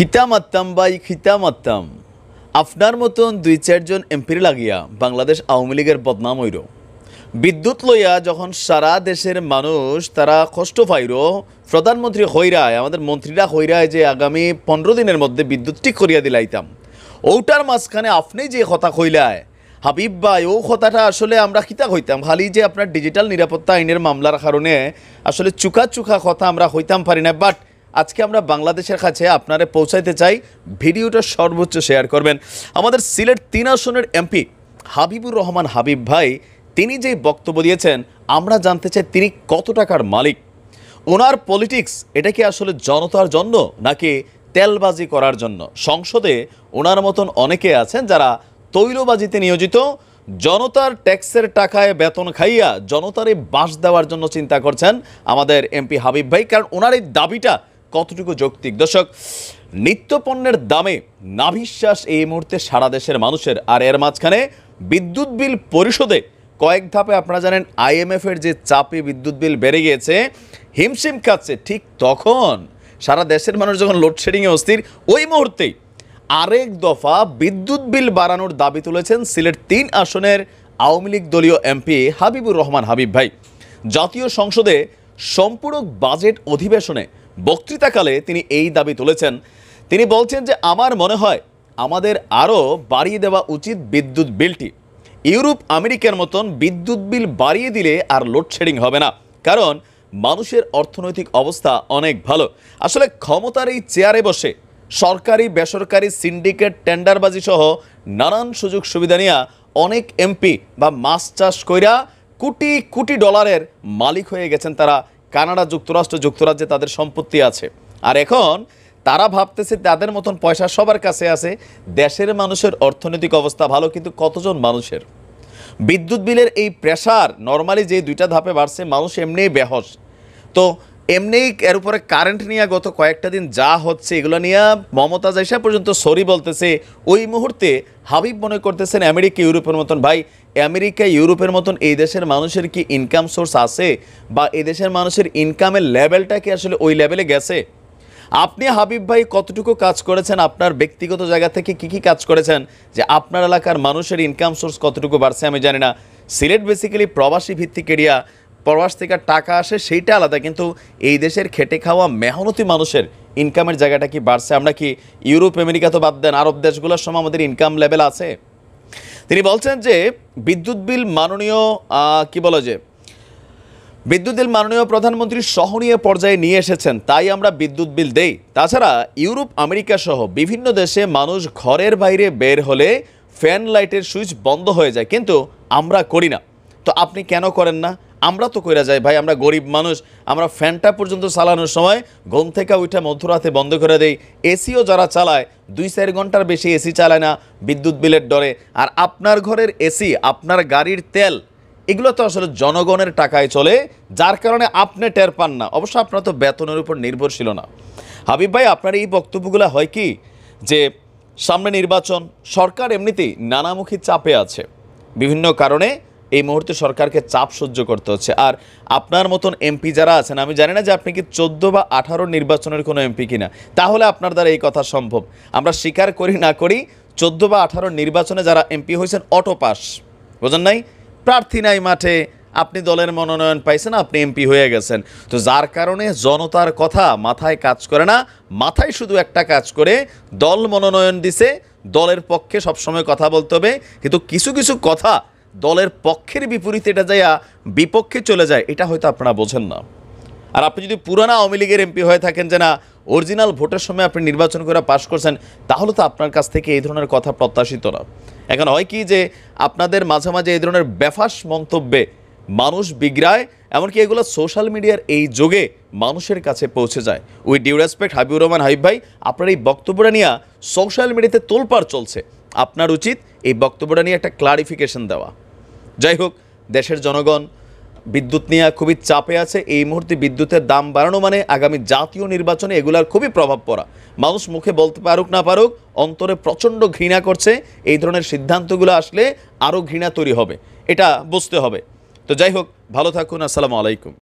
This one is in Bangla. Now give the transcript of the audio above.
খিতামাত্তাম বাই খিতামাত্তাম আপনার মতন দুই চারজন এমপির লাগিয়া বাংলাদেশ আওয়ামী লীগের বদনাম হইর বিদ্যুৎ লইয়া যখন সারা দেশের মানুষ তারা কষ্ট পাইর প্রধানমন্ত্রী হইরায় আমাদের মন্ত্রীরা হইরায় যে আগামী পনেরো দিনের মধ্যে বিদ্যুৎ ঠিক করিয়া দিলাইতাম ওটার মাঝখানে আপনি যে কথা কইলায় হাবিব ভাই ও কথাটা আসলে আমরা কিতা হইতাম খালি যে আপনার ডিজিটাল নিরাপত্তা আইনের মামলার কারণে আসলে চুকা চুকা কথা আমরা হইতাম পারি না বাট আজকে আমরা বাংলাদেশের কাছে আপনারে পৌঁছাইতে চাই ভিডিওটা সর্বোচ্চ শেয়ার করবেন আমাদের সিলেট তিন আসনের এমপি হাবিবুর রহমান হাবিব ভাই তিনি যে বক্তব্য দিয়েছেন আমরা জানতে চাই তিনি কত টাকার মালিক ওনার পলিটিক্স এটা কি আসলে জনতার জন্য নাকি তেলবাজি করার জন্য সংসদে ওনার মতন অনেকে আছেন যারা তৈলবাজিতে নিয়োজিত জনতার ট্যাক্সের টাকায় বেতন খাইয়া জনতারে বাস দেওয়ার জন্য চিন্তা করছেন আমাদের এমপি হাবিব ভাই কারণ ওনার এই দাবিটা কতটুকু যৌক্তিক দর্শক নিত্য পণ্যের দামে নাভিশ্বাস এই মুহূর্তে সারা দেশের মানুষের আর এর মাঝখানে বিদ্যুৎ বিল পরিশোধে কয়েক ধাপে আপনারা জানেন আইএমএফের যে চাপে বিদ্যুৎ বিল বেড়ে গিয়েছে হিমশিম খাচ্ছে ঠিক তখন সারা দেশের মানুষ যখন লোডশেডিংয়ে অস্থির ওই মুহূর্তে আরেক দফা বিদ্যুৎ বিল বাড়ানোর দাবি তুলেছেন সিলেট তিন আসনের আওয়ামী লীগ দলীয় এমপি হাবিবুর রহমান হাবিব ভাই জাতীয় সংসদে সম্পূরক বাজেট অধিবেশনে বক্তৃতাকালে তিনি এই দাবি তুলেছেন তিনি বলছেন যে আমার মনে হয় আমাদের আরও বাড়িয়ে দেওয়া উচিত বিদ্যুৎ বিলটি ইউরোপ আমেরিকার মতন বিদ্যুৎ বিল বাড়িয়ে দিলে আর লোডশেডিং হবে না কারণ মানুষের অর্থনৈতিক অবস্থা অনেক ভালো আসলে ক্ষমতার এই চেয়ারে বসে সরকারি বেসরকারি সিন্ডিকেট টেন্ডারবাজি সহ নানান সুযোগ সুবিধা নিয়ে অনেক এমপি বা মাছ চাষ কইরা কোটি কোটি ডলারের মালিক হয়ে গেছেন তারা কানাডা যুক্তরাষ্ট্র যুক্তরাজ্যে তাদের সম্পত্তি আছে আর এখন তারা ভাবতেছে তাদের মতন পয়সা সবার কাছে আছে দেশের মানুষের অর্থনৈতিক অবস্থা ভালো কিন্তু কতজন মানুষের বিদ্যুৎ বিলের এই প্রেশার নর্মালি যে দুইটা ধাপে বাড়ছে মানুষ এমনিই বেহস তো এমনি এর উপরে কারেন্ট নিয়ে গত কয়েকটা দিন যা হচ্ছে এগুলো নিয়ে মমতাজ এসা পর্যন্ত সরি বলতেছে ওই মুহূর্তে হাবিব মনে করতেছেন আমেরিকা ইউরোপের মতন ভাই আমেরিকা ইউরোপের মতন এই দেশের মানুষের কি ইনকাম সোর্স আছে বা এই দেশের মানুষের ইনকামের লেভেলটা কি আসলে ওই লেভেলে গেছে আপনি হাবিব ভাই কতটুকু কাজ করেছেন আপনার ব্যক্তিগত জায়গা থেকে কি কি কাজ করেছেন যে আপনার এলাকার মানুষের ইনকাম সোর্স কতটুকু বাড়ছে আমি জানি না সিলেট বেসিক্যালি প্রবাসী ভিত্তিক এরিয়া প্রবাস থেকে টাকা আসে সেইটা আলাদা কিন্তু এই দেশের খেটে খাওয়া মেহনতি মানুষের ইনকামের জায়গাটা কি বাড়ছে আমরা কি ইউরোপ আমেরিকা তো বাদ দেন আরব দেশগুলোর সময় আমাদের ইনকাম লেভেল আছে তিনি বলছেন যে বিদ্যুৎ বিল মাননীয় কি বলে যে বিদ্যুৎ বিল মাননীয় প্রধানমন্ত্রী সহনীয় পর্যায়ে নিয়ে এসেছেন তাই আমরা বিদ্যুৎ বিল দেই তাছাড়া ইউরোপ আমেরিকা সহ বিভিন্ন দেশে মানুষ ঘরের বাইরে বের হলে ফ্যান লাইটের সুইচ বন্ধ হয়ে যায় কিন্তু আমরা করি না তো আপনি কেন করেন না আমরা তো কইরা যাই ভাই আমরা গরিব মানুষ আমরা ফ্যানটা পর্যন্ত চালানোর সময় ঘুম থেকে উঠে মধ্যরাতে বন্ধ করে দেই এসিও যারা চালায় দুই চার ঘন্টার বেশি এসি চালায় না বিদ্যুৎ বিলের ডরে আর আপনার ঘরের এসি আপনার গাড়ির তেল এগুলো তো আসলে জনগণের টাকায় চলে যার কারণে আপনি টের পান না অবশ্য আপনার তো বেতনের উপর নির্ভরশীল না হাবিব ভাই আপনার এই বক্তব্যগুলো হয় কি যে সামনে নির্বাচন সরকার এমনিতেই নানামুখী চাপে আছে বিভিন্ন কারণে এই মুহূর্তে সরকারকে চাপ সহ্য করতে হচ্ছে আর আপনার মতন এমপি যারা আছেন আমি জানি না যে আপনি কি চোদ্দো বা আঠারো নির্বাচনের কোনো এমপি কিনা তাহলে আপনার দ্বারা এই কথা সম্ভব আমরা স্বীকার করি না করি চোদ্দো বা আঠারো নির্বাচনে যারা এমপি হয়েছেন অটো পাস বোঝেন নাই প্রার্থী নাই মাঠে আপনি দলের মনোনয়ন পাইছেন আপনি এমপি হয়ে গেছেন তো যার কারণে জনতার কথা মাথায় কাজ করে না মাথায় শুধু একটা কাজ করে দল মনোনয়ন দিছে দলের পক্ষে সবসময় কথা বলতে হবে কিন্তু কিছু কিছু কথা দলের পক্ষের বিপরীতে এটা যাইয়া বিপক্ষে চলে যায় এটা হয়তো আপনারা বোঝেন না আর আপনি যদি পুরানা আওয়ামী লীগের এমপি হয়ে থাকেন যে না অরিজিনাল ভোটের সময় আপনি নির্বাচন করে পাশ করছেন তাহলে তো আপনার কাছ থেকে এই ধরনের কথা প্রত্যাশিত না এখন হয় কি যে আপনাদের মাঝে মাঝে এই ধরনের ব্যাফাস মন্তব্যে মানুষ বিগ্রায় এমনকি এগুলো সোশ্যাল মিডিয়ার এই যোগে মানুষের কাছে পৌঁছে যায় we due respect Habibur Rahman Habib ভাই আপনার এই বক্তব্যটা নিয়ে সোশ্যাল মিডিয়াতে তোলপাড় চলছে আপনার উচিত এই বক্তব্যটা নিয়ে একটা ক্লারিফিকেশন দেওয়া যাই হোক দেশের জনগণ বিদ্যুৎ নিয়ে খুবই চাপে আছে এই মুহূর্তে বিদ্যুতের দাম বাড়ানো মানে আগামী জাতীয় নির্বাচনে এগুলার খুবই প্রভাব পড়া মানুষ মুখে বলতে পারুক না পারুক অন্তরে প্রচণ্ড ঘৃণা করছে এই ধরনের সিদ্ধান্তগুলো আসলে আরও ঘৃণা তৈরি হবে এটা বুঝতে হবে তো যাই হোক ভালো থাকুন আসসালামু আলাইকুম